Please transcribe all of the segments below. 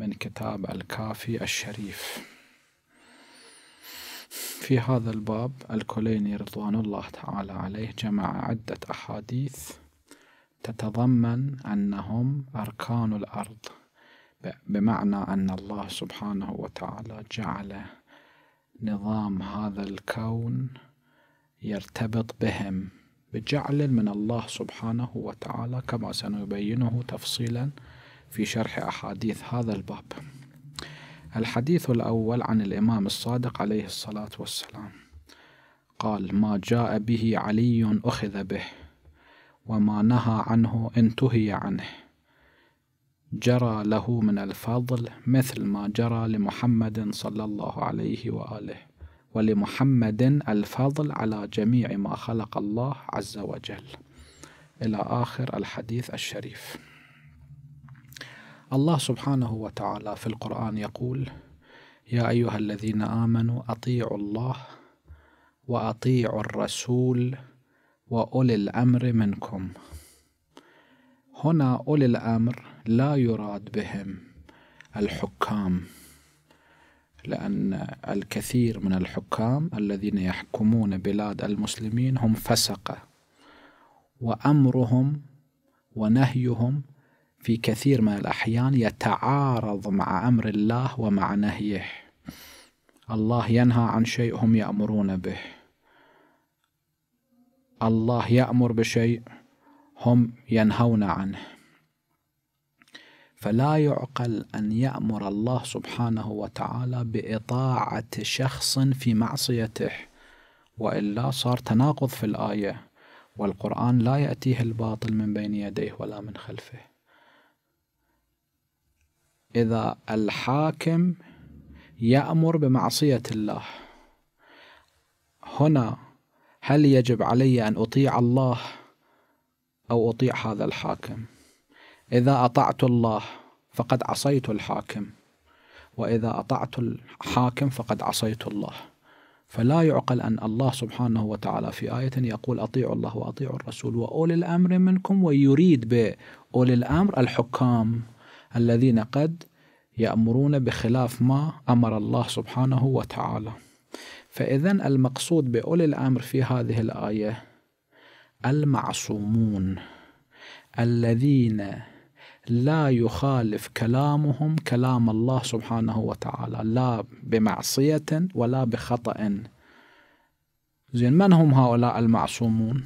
من كتاب الكافي الشريف في هذا الباب الكوليني رضوان الله تعالى عليه جمع عدة أحاديث تتضمن أنهم أركان الأرض بمعنى أن الله سبحانه وتعالى جعل نظام هذا الكون يرتبط بهم بجعل من الله سبحانه وتعالى كما سنبينه تفصيلا في شرح أحاديث هذا الباب الحديث الأول عن الإمام الصادق عليه الصلاة والسلام قال ما جاء به علي أخذ به وما نهى عنه انتهي عنه جرى له من الفضل مثل ما جرى لمحمد صلى الله عليه وآله ولمحمد الفضل على جميع ما خلق الله عز وجل إلى آخر الحديث الشريف الله سبحانه وتعالى في القرآن يقول: يا أيها الذين آمنوا أطيعوا الله وأطيعوا الرسول وأولي الأمر منكم. هنا أولي الأمر لا يراد بهم الحكام، لأن الكثير من الحكام الذين يحكمون بلاد المسلمين هم فسقة، وأمرهم ونهيهم في كثير من الأحيان يتعارض مع أمر الله ومع نهيه الله ينهى عن شيء هم يأمرون به الله يأمر بشيء هم ينهون عنه فلا يعقل أن يأمر الله سبحانه وتعالى بإطاعة شخص في معصيته وإلا صار تناقض في الآية والقرآن لا يأتيه الباطل من بين يديه ولا من خلفه إذا الحاكم يأمر بمعصية الله هنا هل يجب علي أن أطيع الله أو أطيع هذا الحاكم إذا أطعت الله فقد عصيت الحاكم وإذا أطعت الحاكم فقد عصيت الله فلا يعقل أن الله سبحانه وتعالى في آية يقول أطيعوا الله وأطيعوا الرسول وأولي الأمر منكم ويريد بأولي الأمر الحكام الذين قد يأمرون بخلاف ما أمر الله سبحانه وتعالى فإذا المقصود بأولي الأمر في هذه الآية المعصومون الذين لا يخالف كلامهم كلام الله سبحانه وتعالى لا بمعصية ولا بخطأ زين من هم هؤلاء المعصومون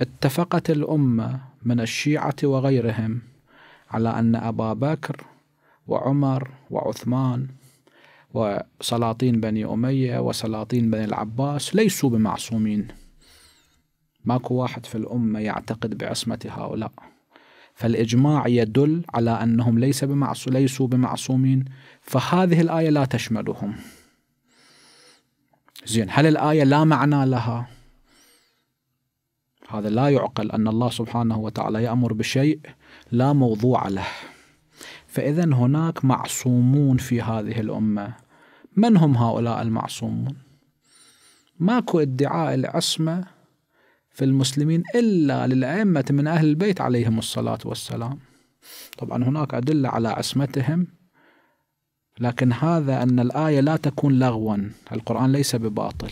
اتفقت الأمة من الشيعة وغيرهم على أن أبا بكر وعمر وعثمان وسلاطين بني أمية وسلاطين بني العباس ليسوا بمعصومين ماكو واحد في الأمة يعتقد بعصمة هؤلاء فالإجماع يدل على أنهم ليس بمعصو ليسوا بمعصومين فهذه الآية لا تشملهم زين هل الآية لا معنى لها هذا لا يعقل أن الله سبحانه وتعالى يأمر بشيء لا موضوع له فإذا هناك معصومون في هذه الأمة من هم هؤلاء المعصومون؟ ماكو ادعاء العصمة في المسلمين إلا للأئمة من أهل البيت عليهم الصلاة والسلام طبعا هناك أدلة على عصمتهم لكن هذا أن الآية لا تكون لغوا القرآن ليس بباطل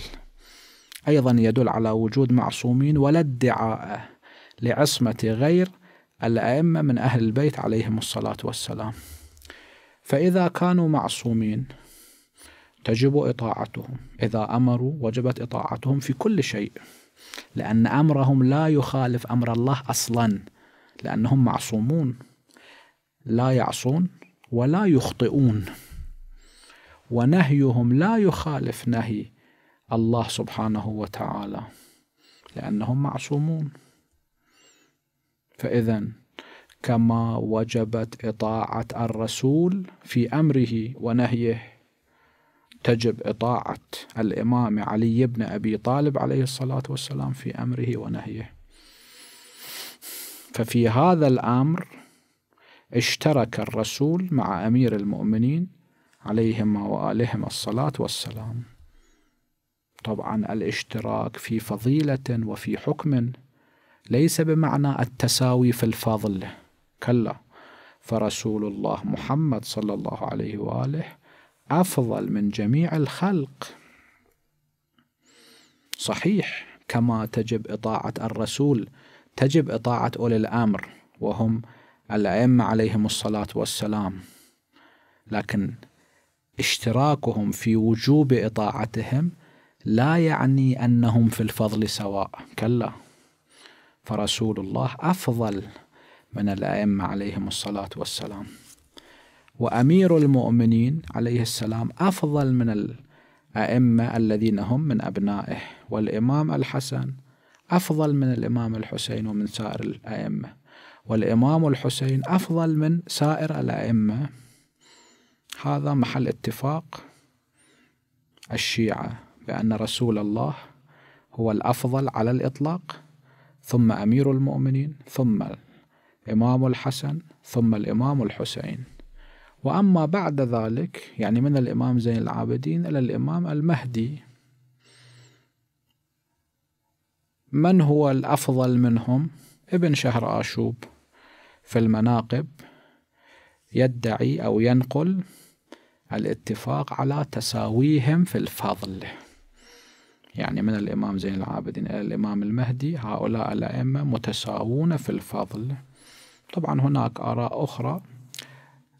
أيضا يدل على وجود معصومين ولا ادعاء لعصمة غير الأئمة من أهل البيت عليهم الصلاة والسلام فإذا كانوا معصومين تجب إطاعتهم إذا أمروا وجبت إطاعتهم في كل شيء لأن أمرهم لا يخالف أمر الله أصلا لأنهم معصومون لا يعصون ولا يخطئون ونهيهم لا يخالف نهي الله سبحانه وتعالى لأنهم معصومون فإذا كما وجبت إطاعة الرسول في أمره ونهيه تجب إطاعة الإمام علي بن أبي طالب عليه الصلاة والسلام في أمره ونهيه ففي هذا الأمر اشترك الرسول مع أمير المؤمنين عليهما وآلهما الصلاة والسلام طبعا الاشتراك في فضيلة وفي حكم ليس بمعنى التساوي في الفضل كلا فرسول الله محمد صلى الله عليه واله افضل من جميع الخلق صحيح كما تجب اطاعه الرسول تجب اطاعه اولي الامر وهم الائمه عليهم الصلاه والسلام لكن اشتراكهم في وجوب اطاعتهم لا يعني انهم في الفضل سواء كلا فرسول الله أفضل من الأئمة عليهم الصلاة والسلام وأمير المؤمنين عليه السلام أفضل من الأئمة الذين هم من أبنائه والإمام الحسن أفضل من الإمام الحسين ومن سائر الأئمة والإمام الحسين أفضل من سائر الأئمة هذا محل اتفاق الشيعة بأن رسول الله هو الأفضل على الإطلاق ثم أمير المؤمنين ثم الإمام الحسن ثم الإمام الحسين وأما بعد ذلك يعني من الإمام زين العابدين إلى الإمام المهدي من هو الأفضل منهم؟ ابن شهر آشوب في المناقب يدعي أو ينقل الاتفاق على تساويهم في الفضل يعني من الإمام زين العابدين إلى الإمام المهدي هؤلاء الأئمة متساوون في الفضل طبعا هناك آراء أخرى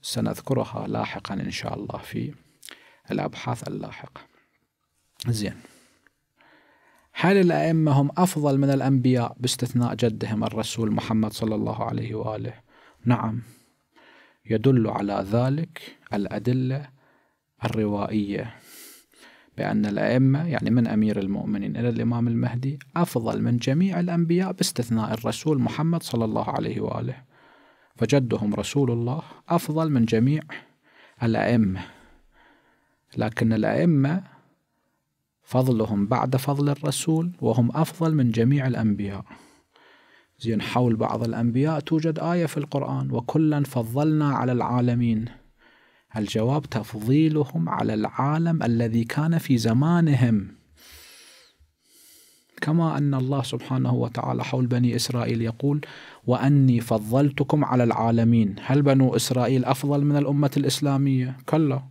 سنذكرها لاحقا إن شاء الله في الأبحاث اللاحقة زين هل الأئمة هم أفضل من الأنبياء باستثناء جدهم الرسول محمد صلى الله عليه وآله نعم يدل على ذلك الأدلة الروائية بأن الأئمة يعني من أمير المؤمنين إلى الإمام المهدي أفضل من جميع الأنبياء باستثناء الرسول محمد صلى الله عليه وآله فجدهم رسول الله أفضل من جميع الأئمة لكن الأئمة فضلهم بعد فضل الرسول وهم أفضل من جميع الأنبياء زين حول بعض الأنبياء توجد آية في القرآن وكلا فضلنا على العالمين الجواب تفضيلهم على العالم الذي كان في زمانهم كما أن الله سبحانه وتعالى حول بني إسرائيل يقول وأني فضلتكم على العالمين هل بنو إسرائيل أفضل من الأمة الإسلامية؟ كلا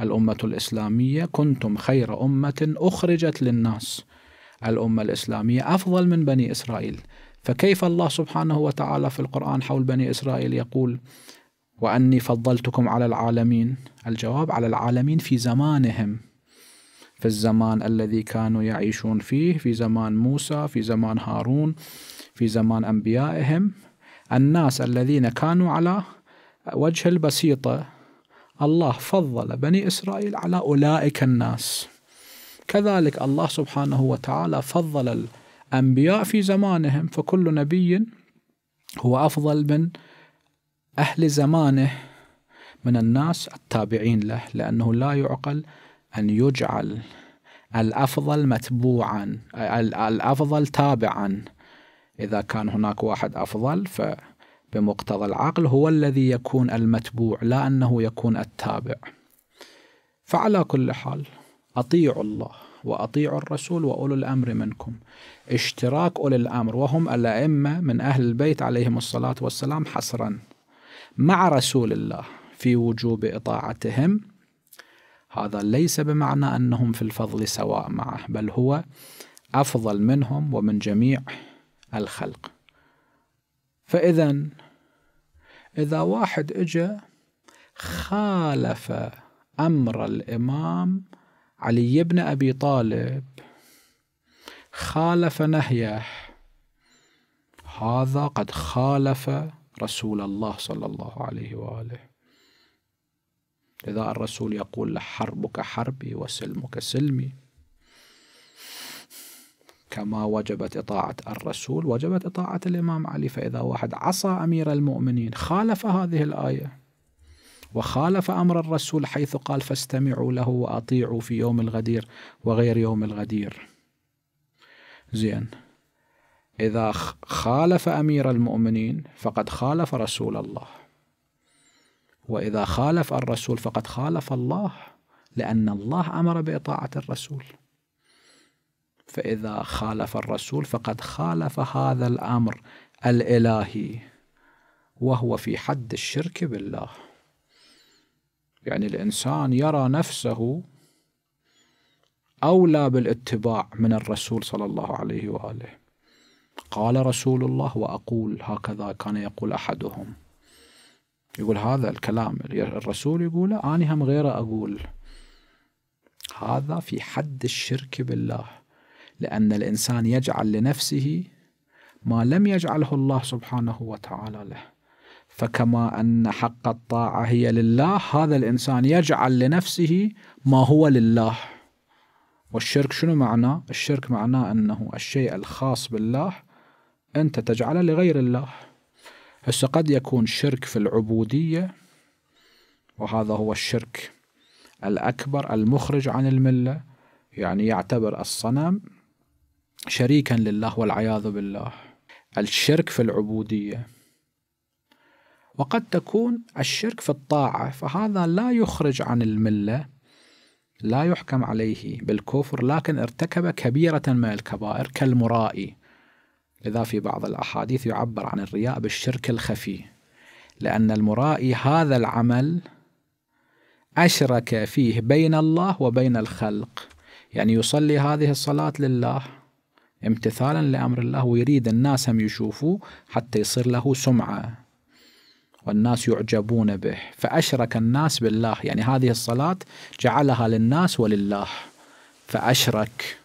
الأمة الإسلامية كنتم خير أمة أخرجت للناس الأمة الإسلامية أفضل من بني إسرائيل فكيف الله سبحانه وتعالى في القرآن حول بني إسرائيل يقول وأني فضلتكم على العالمين الجواب على العالمين في زمانهم في الزمان الذي كانوا يعيشون فيه في زمان موسى في زمان هارون في زمان أنبيائهم الناس الذين كانوا على وجه البسيطة الله فضل بني إسرائيل على أولئك الناس كذلك الله سبحانه وتعالى فضل الأنبياء في زمانهم فكل نبي هو أفضل من أهل زمانه من الناس التابعين له لأنه لا يعقل أن يجعل الأفضل متبوعا الأفضل تابعا إذا كان هناك واحد أفضل فبمقتضى العقل هو الذي يكون المتبوع لا أنه يكون التابع فعلى كل حال أطيعوا الله وأطيعوا الرسول وأولو الأمر منكم اشتراك أولي الأمر وهم الأئمة من أهل البيت عليهم الصلاة والسلام حصرا مع رسول الله في وجوب اطاعتهم هذا ليس بمعنى انهم في الفضل سواء معه بل هو افضل منهم ومن جميع الخلق فاذا اذا واحد اجا خالف امر الامام علي بن ابي طالب خالف نهيه هذا قد خالف رسول الله صلى الله عليه واله لذا الرسول يقول حربك حربي وسلمك سلمي كما وجبت إطاعة الرسول وجبت إطاعة الإمام علي فإذا واحد عصى أمير المؤمنين خالف هذه الآية وخالف أمر الرسول حيث قال فاستمعوا له وأطيعوا في يوم الغدير وغير يوم الغدير زين إذا خالف أمير المؤمنين فقد خالف رسول الله وإذا خالف الرسول فقد خالف الله لأن الله أمر بإطاعة الرسول فإذا خالف الرسول فقد خالف هذا الأمر الإلهي وهو في حد الشرك بالله يعني الإنسان يرى نفسه أولى بالاتباع من الرسول صلى الله عليه وآله قال رسول الله وأقول هكذا كان يقول أحدهم يقول هذا الكلام الرسول يقوله أنا هم غيره أقول هذا في حد الشرك بالله لأن الإنسان يجعل لنفسه ما لم يجعله الله سبحانه وتعالى له فكما أن حق الطاعة هي لله هذا الإنسان يجعل لنفسه ما هو لله والشرك شنو معناه؟ الشرك معناه أنه الشيء الخاص بالله أنت تجعله لغير الله هسه قد يكون شرك في العبودية وهذا هو الشرك الأكبر المخرج عن الملة يعني يعتبر الصنم شريكا لله والعياذ بالله الشرك في العبودية وقد تكون الشرك في الطاعة فهذا لا يخرج عن الملة لا يحكم عليه بالكفر لكن ارتكب كبيرة من الكبائر كالمرائي إذا في بعض الأحاديث يعبر عن الرياء بالشرك الخفي لأن المرائي هذا العمل أشرك فيه بين الله وبين الخلق يعني يصلي هذه الصلاة لله امتثالا لأمر الله ويريد الناس هم يشوفوه حتى يصير له سمعة والناس يعجبون به فأشرك الناس بالله يعني هذه الصلاة جعلها للناس ولله فأشرك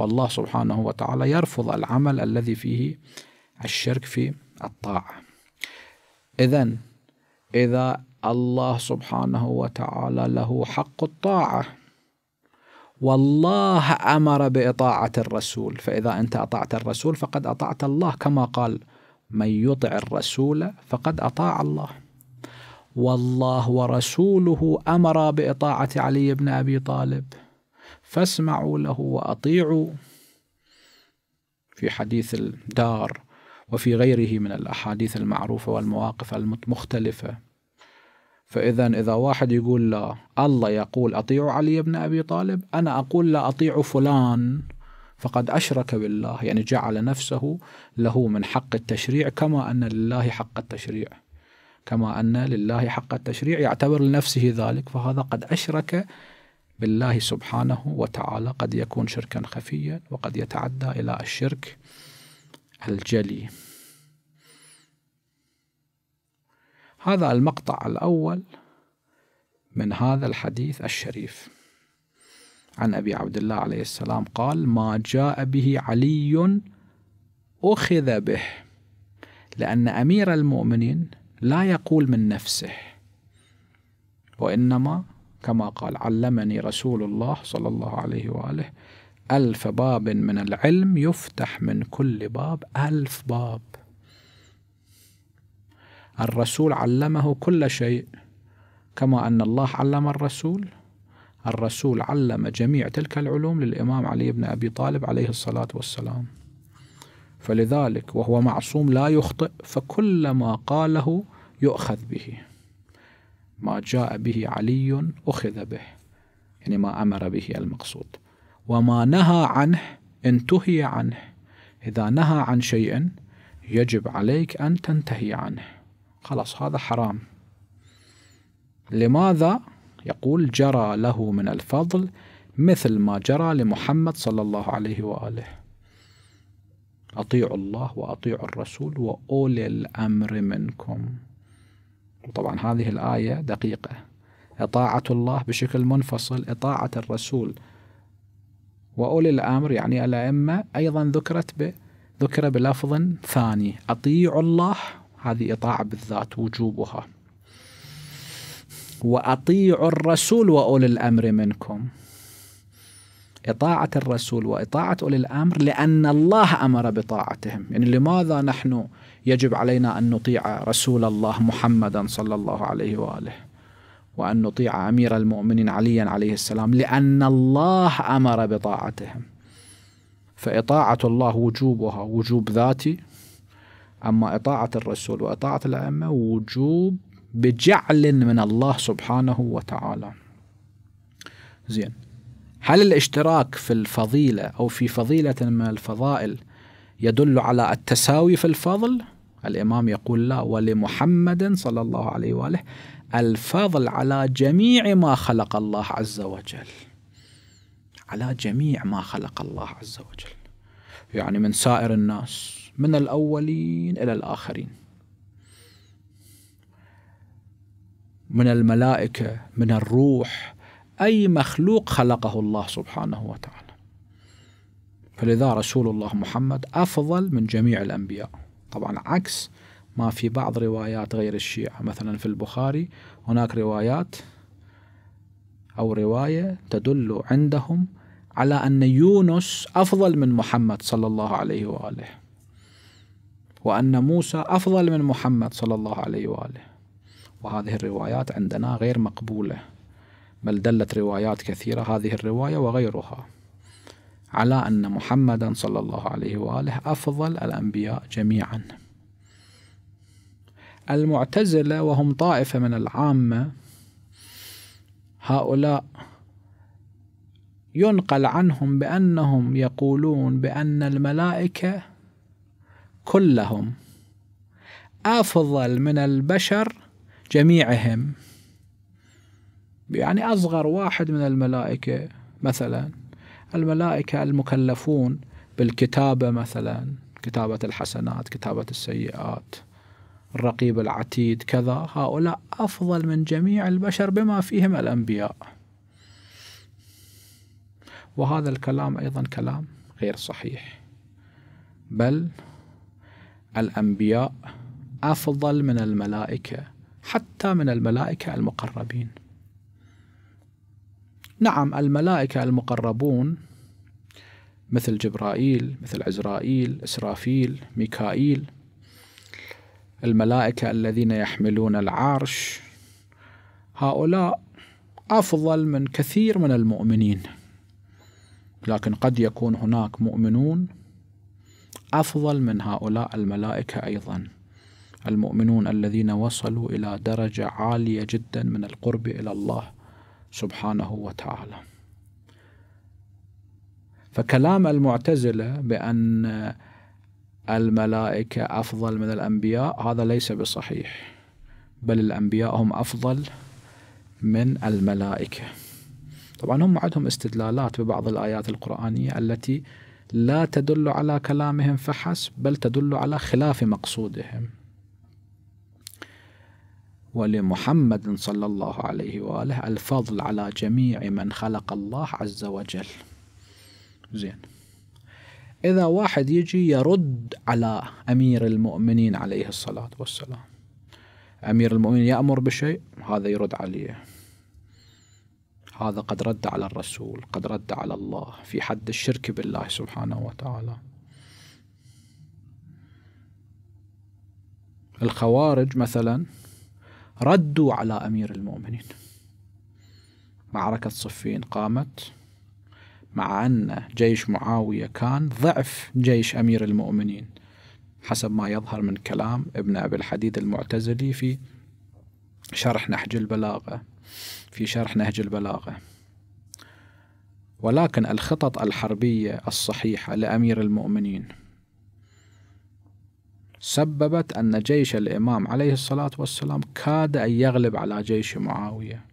والله سبحانه وتعالى يرفض العمل الذي فيه الشرك في الطاعة إذا إذا الله سبحانه وتعالى له حق الطاعة والله أمر بإطاعة الرسول فإذا أنت أطعت الرسول فقد أطعت الله كما قال من يطع الرسول فقد أطاع الله والله ورسوله أمر بإطاعة علي بن أبي طالب فاسمعوا له واطيعوا في حديث الدار وفي غيره من الاحاديث المعروفه والمواقف المختلفه فاذا اذا واحد يقول لا الله يقول اطيعوا علي بن ابي طالب انا اقول لا اطيع فلان فقد أشرك بالله يعني جعل نفسه له من حق التشريع كما أن لله حق التشريع كما أن لله حق التشريع يعتبر لنفسه ذلك فهذا قد أشرك بالله سبحانه وتعالى قد يكون شركا خفيا وقد يتعدى إلى الشرك الجلي هذا المقطع الأول من هذا الحديث الشريف عن أبي عبد الله عليه السلام قال ما جاء به علي أخذ به لأن أمير المؤمنين لا يقول من نفسه وإنما كما قال علمني رسول الله صلى الله عليه وآله ألف باب من العلم يفتح من كل باب ألف باب الرسول علمه كل شيء كما أن الله علم الرسول الرسول علم جميع تلك العلوم للإمام علي بن أبي طالب عليه الصلاة والسلام فلذلك وهو معصوم لا يخطئ فكل ما قاله يؤخذ به ما جاء به علي أخذ به يعني ما أمر به المقصود وما نهى عنه انتهي عنه إذا نهى عن شيء يجب عليك أن تنتهي عنه خلاص هذا حرام لماذا يقول جرى له من الفضل مثل ما جرى لمحمد صلى الله عليه وآله أطيعوا الله وأطيعوا الرسول وأولي الأمر منكم طبعا هذه الآية دقيقة إطاعة الله بشكل منفصل إطاعة الرسول وأولي الأمر يعني الأئمة أيضا ذكرت ب ذكر بلفظ ثاني أطيعوا الله هذه إطاعة بالذات وجوبها وأطيعوا الرسول وأولي الأمر منكم إطاعة الرسول وإطاعة أولي الأمر لأن الله أمر بطاعتهم يعني لماذا نحن يجب علينا أن نطيع رسول الله محمدا صلى الله عليه وآله وأن نطيع أمير المؤمنين عليا عليه السلام لأن الله أمر بطاعتهم فإطاعة الله وجوبها وجوب ذاتي أما إطاعة الرسول وإطاعة الأئمة وجوب بجعل من الله سبحانه وتعالى زين هل الاشتراك في الفضيلة أو في فضيلة من الفضائل يدل على التساوي في الفضل الإمام يقول لا ولمحمد صلى الله عليه وآله الفضل على جميع ما خلق الله عز وجل على جميع ما خلق الله عز وجل يعني من سائر الناس من الأولين إلى الآخرين من الملائكة من الروح أي مخلوق خلقه الله سبحانه وتعالى فلذا رسول الله محمد أفضل من جميع الأنبياء طبعا عكس ما في بعض روايات غير الشيعة مثلا في البخاري هناك روايات أو رواية تدل عندهم على أن يونس أفضل من محمد صلى الله عليه وآله وأن موسى أفضل من محمد صلى الله عليه وآله وهذه الروايات عندنا غير مقبولة بل دلت روايات كثيرة هذه الرواية وغيرها على أن محمدا صلى الله عليه وآله أفضل الأنبياء جميعا المعتزلة وهم طائفة من العامة هؤلاء ينقل عنهم بأنهم يقولون بأن الملائكة كلهم أفضل من البشر جميعهم يعني أصغر واحد من الملائكة مثلاً الملائكة المكلفون بالكتابة مثلا كتابة الحسنات كتابة السيئات الرقيب العتيد كذا هؤلاء أفضل من جميع البشر بما فيهم الأنبياء وهذا الكلام أيضا كلام غير صحيح بل الأنبياء أفضل من الملائكة حتى من الملائكة المقربين نعم الملائكة المقربون مثل جبرائيل مثل عزرائيل إسرافيل ميكائيل الملائكة الذين يحملون العرش هؤلاء أفضل من كثير من المؤمنين لكن قد يكون هناك مؤمنون أفضل من هؤلاء الملائكة أيضا المؤمنون الذين وصلوا إلى درجة عالية جدا من القرب إلى الله سبحانه وتعالى فكلام المعتزله بان الملائكه افضل من الانبياء هذا ليس بصحيح بل الانبياء هم افضل من الملائكه طبعا هم عندهم استدلالات ببعض الايات القرانيه التي لا تدل على كلامهم فحسب بل تدل على خلاف مقصودهم ولمحمد صلى الله عليه وآله الفضل على جميع من خلق الله عز وجل زين إذا واحد يجي يرد على أمير المؤمنين عليه الصلاة والسلام أمير المؤمنين يأمر بشيء هذا يرد عليه هذا قد رد على الرسول قد رد على الله في حد الشرك بالله سبحانه وتعالى الخوارج مثلا ردوا على أمير المؤمنين معركة صفين قامت مع أن جيش معاوية كان ضعف جيش أمير المؤمنين حسب ما يظهر من كلام ابن أبي الحديد المعتزلي في شرح نهج البلاغة في شرح نهج البلاغة ولكن الخطط الحربية الصحيحة لأمير المؤمنين سببت أن جيش الإمام عليه الصلاة والسلام كاد أن يغلب على جيش معاوية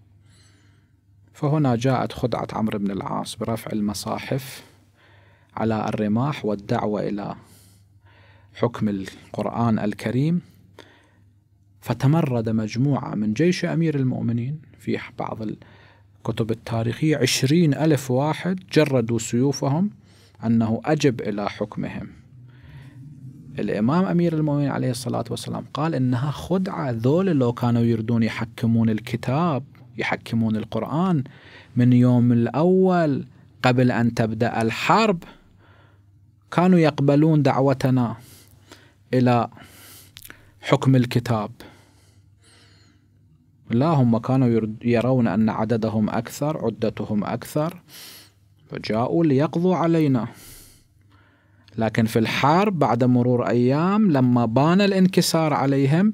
فهنا جاءت خدعة عمرو بن العاص برفع المصاحف على الرماح والدعوة إلى حكم القرآن الكريم فتمرد مجموعة من جيش أمير المؤمنين في بعض الكتب التاريخية عشرين ألف واحد جردوا سيوفهم أنه أجب إلى حكمهم الإمام أمير المؤمنين عليه الصلاة والسلام قال إنها خدعة ذول لو كانوا يردون يحكمون الكتاب يحكمون القرآن من يوم الأول قبل أن تبدأ الحرب كانوا يقبلون دعوتنا إلى حكم الكتاب لا هم كانوا يرون أن عددهم أكثر عدتهم أكثر فجاءوا ليقضوا علينا لكن في الحرب بعد مرور أيام لما بان الانكسار عليهم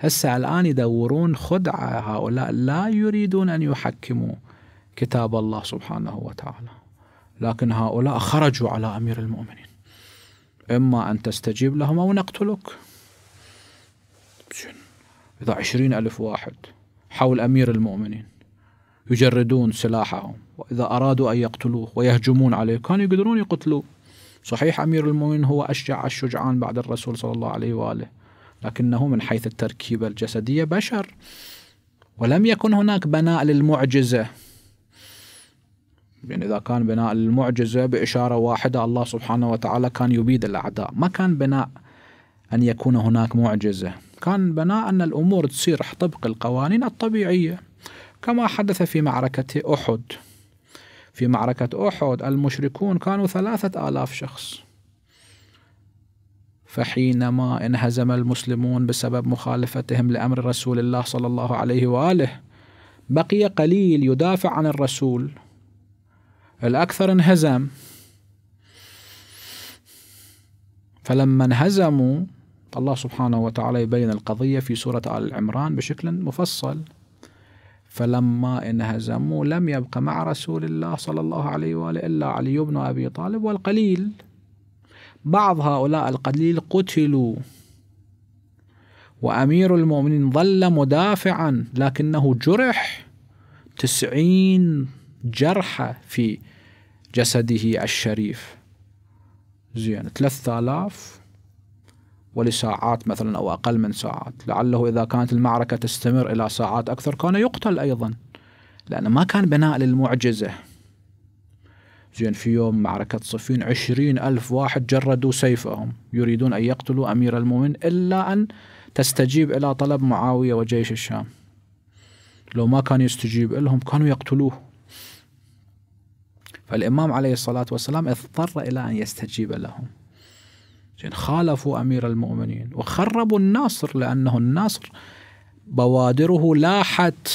هسه الآن يدورون خدعة هؤلاء لا يريدون أن يحكموا كتاب الله سبحانه وتعالى لكن هؤلاء خرجوا على أمير المؤمنين إما أن تستجيب لهم أو نقتلك إذا عشرين ألف واحد حول أمير المؤمنين يجردون سلاحهم وإذا أرادوا أن يقتلوه ويهجمون عليه كانوا يقدرون يقتلوه صحيح أمير المؤمنين هو أشجع الشجعان بعد الرسول صلى الله عليه وآله لكنه من حيث التركيبة الجسدية بشر ولم يكن هناك بناء للمعجزة يعني إذا كان بناء للمعجزة بإشارة واحدة الله سبحانه وتعالى كان يبيد الأعداء ما كان بناء أن يكون هناك معجزة كان بناء أن الأمور تصير طبق القوانين الطبيعية كما حدث في معركة أحد في معركة أحد المشركون كانوا ثلاثة آلاف شخص فحينما انهزم المسلمون بسبب مخالفتهم لأمر رسول الله صلى الله عليه وآله بقي قليل يدافع عن الرسول الأكثر انهزم فلما انهزموا الله سبحانه وتعالى يبين القضية في سورة آل عمران بشكل مفصل فلما انهزموا لم يبق مع رسول الله صلى الله عليه واله الا علي بن ابي طالب والقليل بعض هؤلاء القليل قتلوا وأمير المؤمنين ظل مدافعا لكنه جرح تسعين جرحى في جسده الشريف زين ثلاثة آلاف ولساعات مثلا أو أقل من ساعات لعله إذا كانت المعركة تستمر إلى ساعات أكثر كان يقتل أيضا لأنه ما كان بناء للمعجزة زين في يوم معركة صفين عشرين ألف واحد جردوا سيفهم يريدون أن يقتلوا أمير المؤمن إلا أن تستجيب إلى طلب معاوية وجيش الشام لو ما كان يستجيب لهم كانوا يقتلوه فالإمام عليه الصلاة والسلام اضطر إلى أن يستجيب لهم زين خالفوا أمير المؤمنين وخربوا الناصر لأنه الناصر بوادره لاحت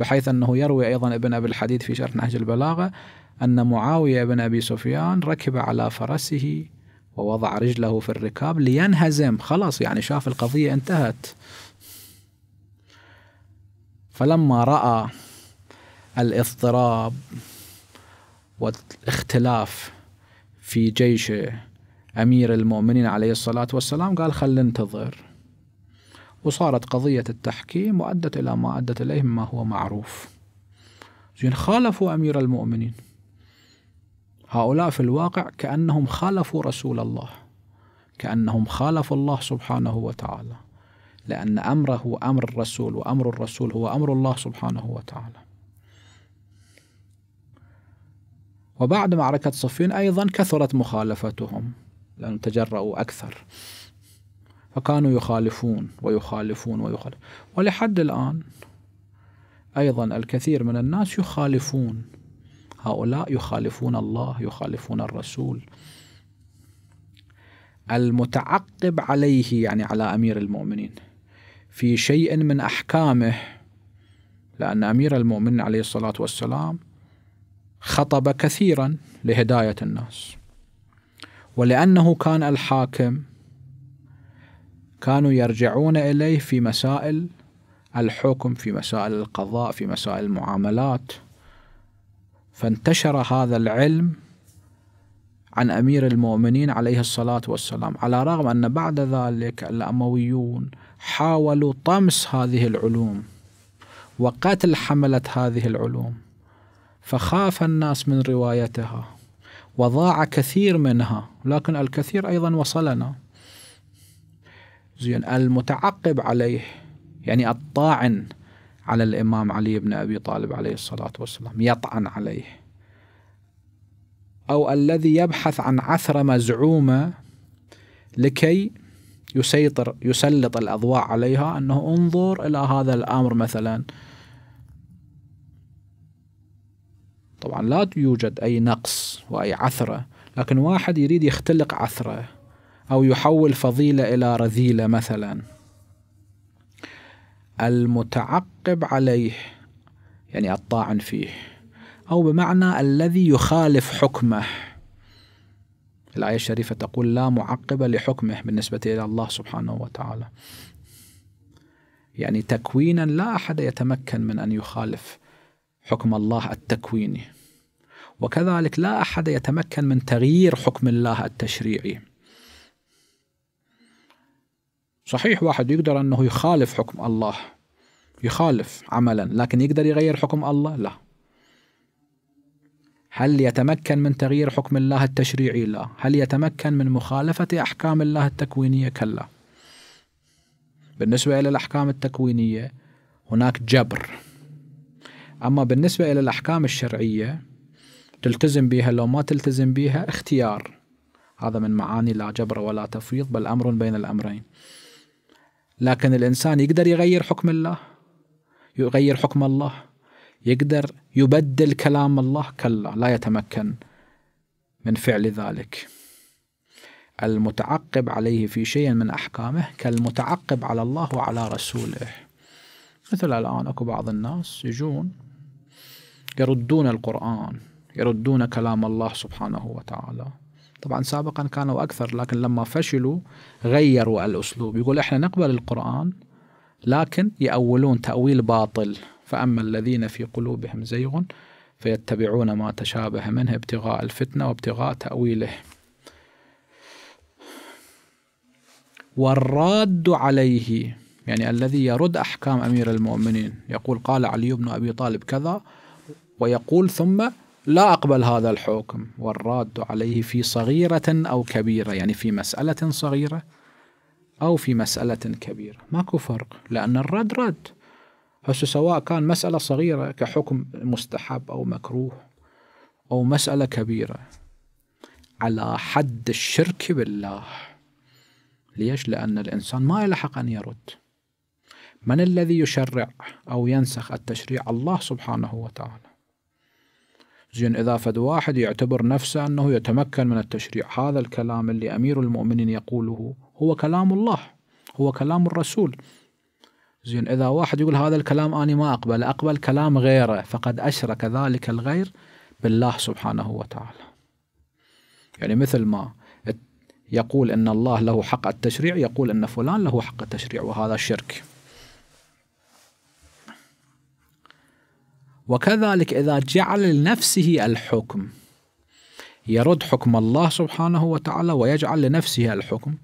بحيث أنه يروي أيضا ابن أبي الحديد في شرح نهج البلاغة أن معاوية بن أبي سفيان ركب على فرسه ووضع رجله في الركاب لينهزم خلاص يعني شاف القضية انتهت فلما رأى الاضطراب والاختلاف في جيشه أمير المؤمنين عليه الصلاة والسلام قال خل ننتظر وصارت قضية التحكيم وأدت إلى ما أدت إليه مما هو معروف زين خالفوا أمير المؤمنين هؤلاء في الواقع كأنهم خالفوا رسول الله كأنهم خالفوا الله سبحانه وتعالى لأن أمره أمر الرسول وأمر الرسول هو أمر الله سبحانه وتعالى وبعد معركة صفين أيضا كثرت مخالفتهم لأن تجرؤوا أكثر فكانوا يخالفون ويخالفون ويخالفون ولحد الآن أيضا الكثير من الناس يخالفون هؤلاء يخالفون الله يخالفون الرسول المتعقب عليه يعني على أمير المؤمنين في شيء من أحكامه لأن أمير المؤمنين عليه الصلاة والسلام خطب كثيرا لهداية الناس ولأنه كان الحاكم كانوا يرجعون إليه في مسائل الحكم في مسائل القضاء في مسائل المعاملات فانتشر هذا العلم عن امير المؤمنين عليه الصلاه والسلام على الرغم ان بعد ذلك الامويون حاولوا طمس هذه العلوم وقتل حمله هذه العلوم فخاف الناس من روايتها وضاع كثير منها لكن الكثير أيضا وصلنا زين المتعقب عليه يعني الطاعن على الإمام علي بن أبي طالب عليه الصلاة والسلام يطعن عليه أو الذي يبحث عن عثرة مزعومة لكي يسيطر يسلط الأضواء عليها أنه انظر إلى هذا الأمر مثلا طبعا لا يوجد أي نقص وأي عثرة لكن واحد يريد يختلق عثره أو يحول فضيلة إلى رذيلة مثلا المتعقب عليه يعني الطاعن فيه أو بمعنى الذي يخالف حكمه الآية الشريفة تقول لا معقب لحكمه بالنسبة إلى الله سبحانه وتعالى يعني تكوينا لا أحد يتمكن من أن يخالف حكم الله التكويني وكذلك لا أحد يتمكن من تغيير حكم الله التشريعي صحيح واحد يقدر أنه يخالف حكم الله يخالف عملا لكن يقدر يغير حكم الله لا هل يتمكن من تغيير حكم الله التشريعي لا هل يتمكن من مخالفة أحكام الله التكوينية كلا بالنسبة إلى الأحكام التكوينية هناك جبر أما بالنسبة إلى الأحكام الشرعية تلتزم بها لو ما تلتزم بها اختيار هذا من معاني لا جبر ولا تفويض بل أمر بين الأمرين لكن الإنسان يقدر يغير حكم الله يغير حكم الله يقدر يبدل كلام الله كلا لا يتمكن من فعل ذلك المتعقب عليه في شيء من أحكامه كالمتعقب على الله وعلى رسوله مثل الآن أكو بعض الناس يجون يردون القرآن يردون كلام الله سبحانه وتعالى طبعا سابقا كانوا أكثر لكن لما فشلوا غيروا الأسلوب يقول إحنا نقبل القرآن لكن يأولون تأويل باطل فأما الذين في قلوبهم زيغ فيتبعون ما تشابه منه ابتغاء الفتنة وابتغاء تأويله والراد عليه يعني الذي يرد أحكام أمير المؤمنين يقول قال علي بن أبي طالب كذا ويقول ثم لا أقبل هذا الحكم والراد عليه في صغيرة أو كبيرة يعني في مسألة صغيرة أو في مسألة كبيرة ماكو فرق لأن الرد رد هسه سواء كان مسألة صغيرة كحكم مستحب أو مكروه أو مسألة كبيرة على حد الشرك بالله ليش؟ لأن الإنسان ما له حق أن يرد من الذي يشرع أو ينسخ التشريع الله سبحانه وتعالى زين إذا فد واحد يعتبر نفسه أنه يتمكن من التشريع هذا الكلام اللي أمير المؤمنين يقوله هو كلام الله هو كلام الرسول زين إذا واحد يقول هذا الكلام أنا ما أقبل أقبل كلام غيره فقد أشرك ذلك الغير بالله سبحانه وتعالى يعني مثل ما يقول أن الله له حق التشريع يقول أن فلان له حق التشريع وهذا شرك وكذلك إذا جعل لنفسه الحكم يرد حكم الله سبحانه وتعالى ويجعل لنفسه الحكم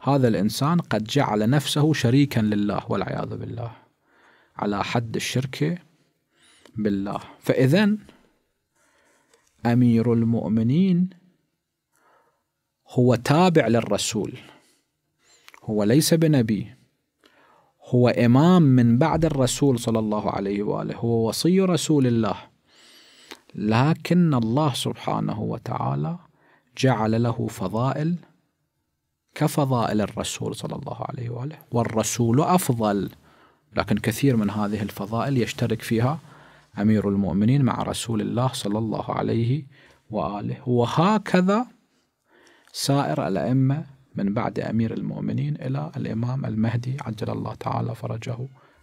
هذا الإنسان قد جعل نفسه شريكا لله والعياذ بالله على حد الشرك بالله فإذا أمير المؤمنين هو تابع للرسول هو ليس بنبي هو إمام من بعد الرسول صلى الله عليه وآله هو وصي رسول الله لكن الله سبحانه وتعالى جعل له فضائل كفضائل الرسول صلى الله عليه وآله والرسول أفضل لكن كثير من هذه الفضائل يشترك فيها أمير المؤمنين مع رسول الله صلى الله عليه وآله وهكذا سائر الأئمة من بعد أمير المؤمنين إلى الإمام المهدي عجل الله تعالى فرجه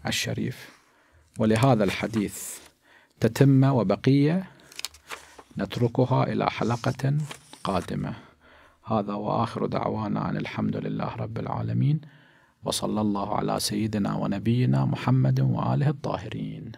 الشريف ولهذا الحديث تتمة وبقية نتركها إلى حلقة قادمة هذا وآخر دعوانا أن الحمد لله رب العالمين وصلى الله على سيدنا ونبينا محمد وآله الطاهرين